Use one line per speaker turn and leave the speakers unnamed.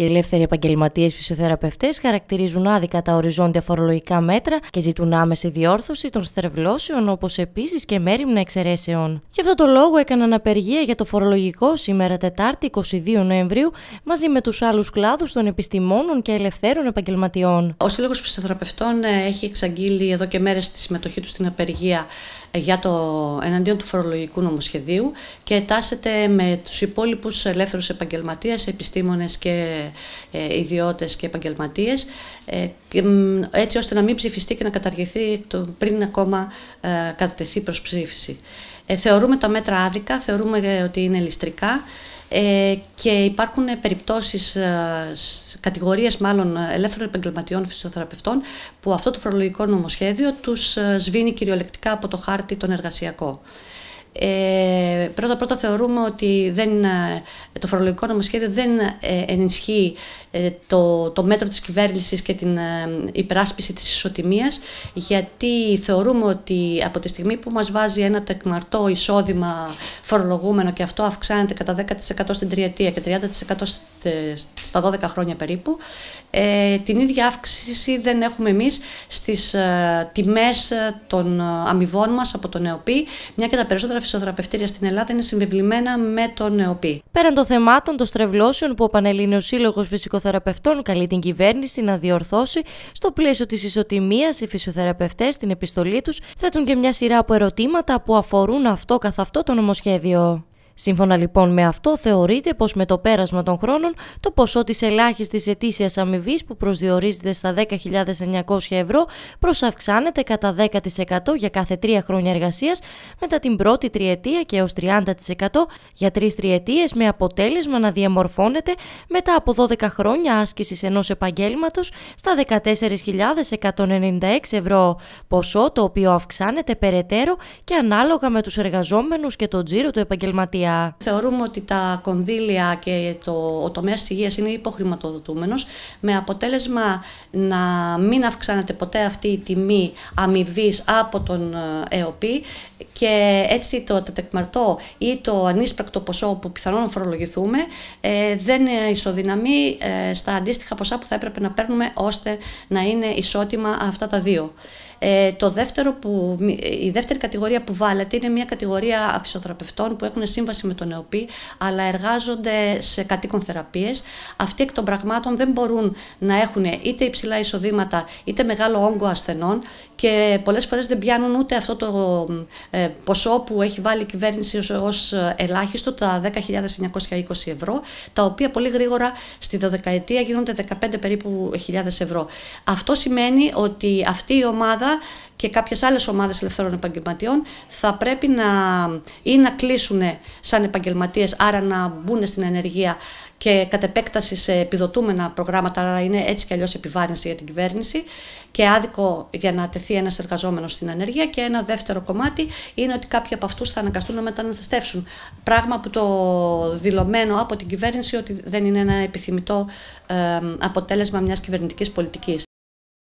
Οι ελεύθεροι επαγγελματίες φυσιοθεραπευτές χαρακτηρίζουν άδικα τα οριζόντια φορολογικά μέτρα και ζητούν άμεση διόρθωση των στρεβλώσεων όπως επίσης και μέρημνα εξαιρέσεων. Γι' αυτό το λόγο έκαναν απεργία για το φορολογικό σήμερα Τετάρτη 22 Νοεμβρίου μαζί με τους άλλους κλάδους των επιστημόνων και ελευθέρων επαγγελματιών. Ο Σύλλογος Φυσιοθεραπευτών ε,
έχει εξαγγείλει εδώ και μέρες τη συμμετοχή του στην απεργία ε, για το εναντίον του φορολογικού νομοσχεδίου και τάσεται με τους υπόλοιπους ελεύθερους επαγγελματίες, επιστήμονες και ε, ιδιώτες και επαγγελματίες ε, έτσι ώστε να μην ψηφιστεί και να καταργηθεί το πριν ακόμα ε, κατατεθεί προς ψήφιση. Θεωρούμε τα μέτρα άδικα, θεωρούμε ότι είναι ληστρικά και υπάρχουν περιπτώσεις, κατηγορίες μάλλον ελεύθερων επαγγελματιών φυσιοθεραπευτών που αυτό το φορολογικό νομοσχέδιο τους σβήνει κυριολεκτικά από το χάρτη τον εργασιακό. Ε, πρώτα πρώτα θεωρούμε ότι δεν, ε, το φορολογικό νομοσχέδιο δεν ε, ενισχύει ε, το, το μέτρο της κυβέρνησης και την υπεράσπιση της ισοτιμίας γιατί θεωρούμε ότι από τη στιγμή που μας βάζει ένα τεκμαρτό εισόδημα φορολογούμενο και αυτό αυξάνεται κατά 10% στην τριετία και 30% στα 12 χρόνια περίπου. Ε, την ίδια αύξηση δεν έχουμε εμείς στις ε, τιμές ε, των ε, αμοιβών μας από το ΕΟΠΗ, μια και τα περισσότερα
φυσιοθεραπευτήρια στην Ελλάδα είναι συμβεβλημένα με τον ΕΟΠΗ. Πέραν των θεμάτων των στρεβλώσεων που ο Πανελλήνιος Σύλλογος Φυσικοθεραπευτών καλεί την κυβέρνηση να διορθώσει, στο πλαίσιο της ισοτιμίας οι φυσιοθεραπευτές στην επιστολή τους θέτουν και μια σειρά από ερωτήματα που αφορούν αυτό καθ' αυτό το νομοσχέδιο. Σύμφωνα λοιπόν με αυτό, θεωρείται πως με το πέρασμα των χρόνων το ποσό της ελάχιστης ετήσιας αμοιβής που προσδιορίζεται στα 10.900 ευρώ προσαυξάνεται κατά 10% για κάθε τρία χρόνια εργασίας μετά την πρώτη τριετία και έως 30% για τρεις τριετίες με αποτέλεσμα να διαμορφώνεται μετά από 12 χρόνια άσκησης ενός επαγγέλματος στα 14.196 ευρώ. Ποσό το οποίο αυξάνεται περαιτέρω και ανάλογα με τους εργαζόμενους και τον τζίρο του επαγγελματία.
Θεωρούμε ότι τα κονδύλια και το, ο τομέας της υγείας είναι υποχρηματοδοτούμενος, με αποτέλεσμα να μην αυξάνεται ποτέ αυτή η τιμή αμοιβής από τον ε, ΕΟΠΗ και έτσι το τεκμαρτό ή το ανίσπρακτο ποσό που πιθανόν να φορολογηθούμε ε, δεν ισοδυναμεί ε, στα αντίστοιχα ποσά που θα έπρεπε να παίρνουμε ώστε να είναι ισότιμα αυτά τα δύο. Ε, το δεύτερο που, η δεύτερη κατηγορία που βάλετε είναι μια κατηγορία αφισοθεραπευτών που έχουν σύμβαση με τον ΕΟΠΗ, αλλά εργάζονται σε κατοίκον θεραπείες. Αυτοί εκ των πραγμάτων δεν μπορούν να έχουν είτε υψηλά εισοδήματα είτε μεγάλο όγκο ασθενών και πολλές φορές δεν πιάνουν ούτε αυτό το ε, ποσό που έχει βάλει η κυβέρνηση ως ε, ελάχιστο, τα 10.920 ευρώ, τα οποία πολύ γρήγορα στη δωδεκαετία γίνονται 15 περίπου χιλιάδες ευρώ. Αυτό σημαίνει ότι αυτή η ομάδα και κάποιες άλλες ομάδες ελευθερών επαγγελματιών θα πρέπει να ή να κλείσουν σαν επαγγελματίες, άρα να μπουν στην ενεργεία και κατ' επέκταση σε επιδοτούμενα προγράμματα, αλλά είναι έτσι κι αλλιώς επιβάρυνση για την κυβέρνηση και άδικο για να τεθεί ένας εργαζόμενος στην ενεργεία Και ένα δεύτερο κομμάτι είναι ότι κάποιοι από αυτούς θα αναγκαστούν να μεταναστεύσουν. Πράγμα που το δηλωμένο από την κυβέρνηση ότι δεν είναι ένα επιθυμητό ε, αποτέλεσμα μιας κυβερνητικής πολιτικής.